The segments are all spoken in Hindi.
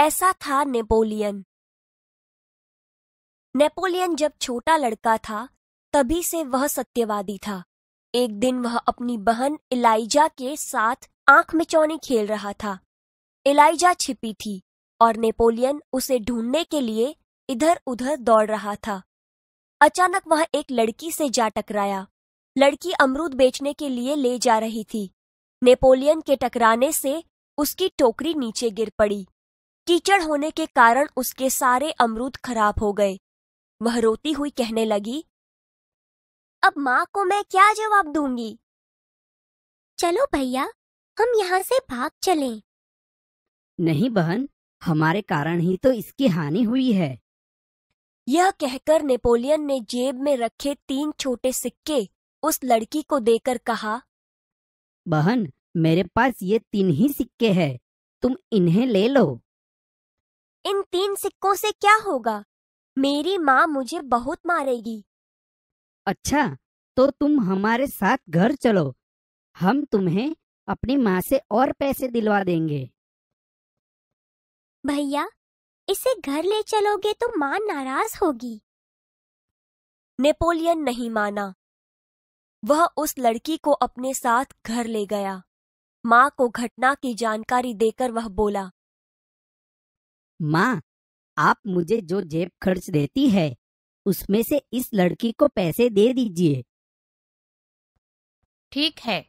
ऐसा था नेपोलियन नेपोलियन जब छोटा लड़का था तभी से वह सत्यवादी था एक दिन वह अपनी बहन इलाइजा के साथ आंख मिचौनी खेल रहा था इलाइजा छिपी थी और नेपोलियन उसे ढूंढने के लिए इधर उधर दौड़ रहा था अचानक वह एक लड़की से जा टकराया लड़की अमरूद बेचने के लिए ले जा रही थी नेपोलियन के टकराने से उसकी टोकरी नीचे गिर पड़ी कीचड़ होने के कारण उसके सारे अमरूद खराब हो गए वह रोती हुई कहने लगी अब माँ को मैं क्या जवाब दूंगी चलो भैया हम यहाँ से भाग चलें। नहीं बहन हमारे कारण ही तो इसकी हानि हुई है यह कहकर नेपोलियन ने जेब में रखे तीन छोटे सिक्के उस लड़की को देकर कहा बहन मेरे पास ये तीन ही सिक्के हैं तुम इन्हें ले लो इन तीन सिक्कों से क्या होगा मेरी माँ मुझे बहुत मारेगी अच्छा तो तुम हमारे साथ घर चलो हम तुम्हें अपनी माँ से और पैसे दिलवा देंगे भैया इसे घर ले चलोगे तो माँ नाराज होगी नेपोलियन नहीं माना वह उस लड़की को अपने साथ घर ले गया माँ को घटना की जानकारी देकर वह बोला माँ आप मुझे जो जेब खर्च देती है उसमें से इस लड़की को पैसे दे दीजिए ठीक है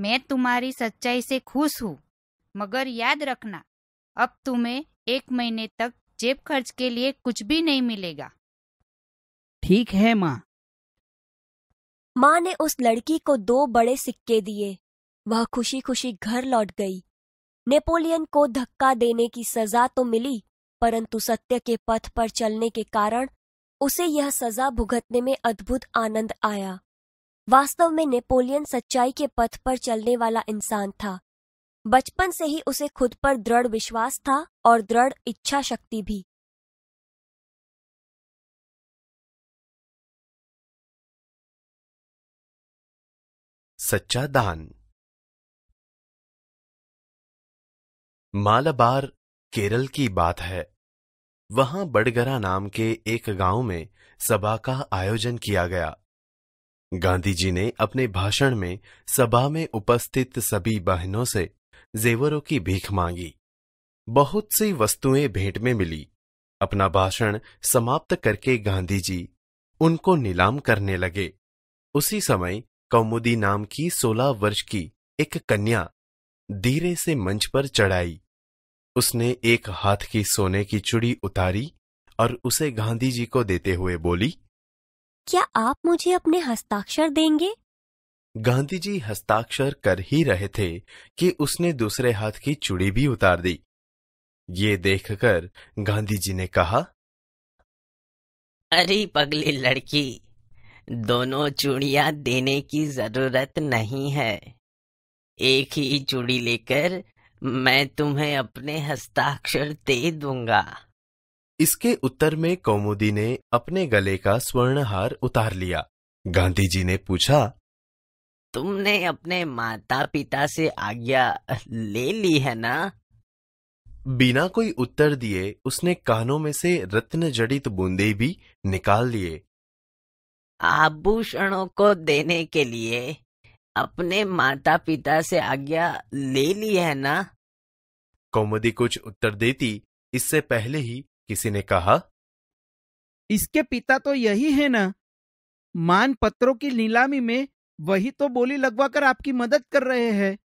मैं तुम्हारी सच्चाई से खुश हूँ मगर याद रखना अब तुम्हें एक महीने तक जेब खर्च के लिए कुछ भी नहीं मिलेगा ठीक है माँ माँ ने उस लड़की को दो बड़े सिक्के दिए वह खुशी खुशी घर लौट गई नेपोलियन को धक्का देने की सजा तो मिली परंतु सत्य के पथ पर चलने के कारण उसे यह सजा भुगतने में अद्भुत आनंद आया वास्तव में नेपोलियन सच्चाई के पथ पर चलने वाला इंसान था बचपन से ही उसे खुद पर दृढ़ विश्वास था और दृढ़ इच्छा शक्ति भी सच्चा दान मालाबार केरल की बात है वहां बड़गरा नाम के एक गांव में सभा का आयोजन किया गया गांधी जी ने अपने भाषण में सभा में उपस्थित सभी बहनों से जेवरों की भीख मांगी बहुत सी वस्तुएं भेंट में मिली अपना भाषण समाप्त करके गांधी जी उनको नीलाम करने लगे उसी समय कौमुदी नाम की सोलह वर्ष की एक कन्या धीरे से मंच पर चढ़ाई उसने एक हाथ की सोने की चुड़ी उतारी और उसे गांधी जी को देते हुए बोली क्या आप मुझे अपने हस्ताक्षर देंगे गांधी जी हस्ताक्षर कर ही रहे थे कि उसने दूसरे हाथ की चुड़ी भी उतार दी ये देखकर गांधी जी ने कहा अरे पगली लड़की दोनों चूड़िया देने की जरूरत नहीं है एक ही चूड़ी लेकर मैं तुम्हें अपने हस्ताक्षर दे दूंगा इसके उत्तर में कौमुदी ने अपने गले का स्वर्णहार उतार लिया गांधी जी ने पूछा तुमने अपने माता पिता से आज्ञा ले ली है ना बिना कोई उत्तर दिए उसने कानों में से रत्न जड़ित बूंदे भी निकाल लिए आभूषणों को देने के लिए अपने माता पिता से आज्ञा ले ली है ना कौमुदी कुछ उत्तर देती इससे पहले ही किसी ने कहा इसके पिता तो यही है ना मान पत्रों की नीलामी में वही तो बोली लगवाकर आपकी मदद कर रहे हैं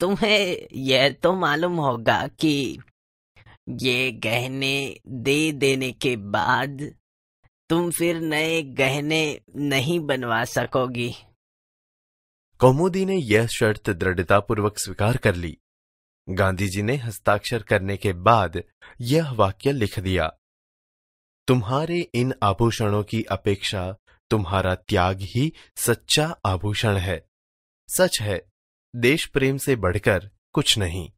तुम्हें यह तो मालूम होगा कि ये गहने दे देने के बाद तुम फिर नए गहने नहीं बनवा सकोगी कौमुदी ने यह शर्त दृढ़तापूर्वक स्वीकार कर ली गांधी जी ने हस्ताक्षर करने के बाद यह वाक्य लिख दिया तुम्हारे इन आभूषणों की अपेक्षा तुम्हारा त्याग ही सच्चा आभूषण है सच है देश प्रेम से बढ़कर कुछ नहीं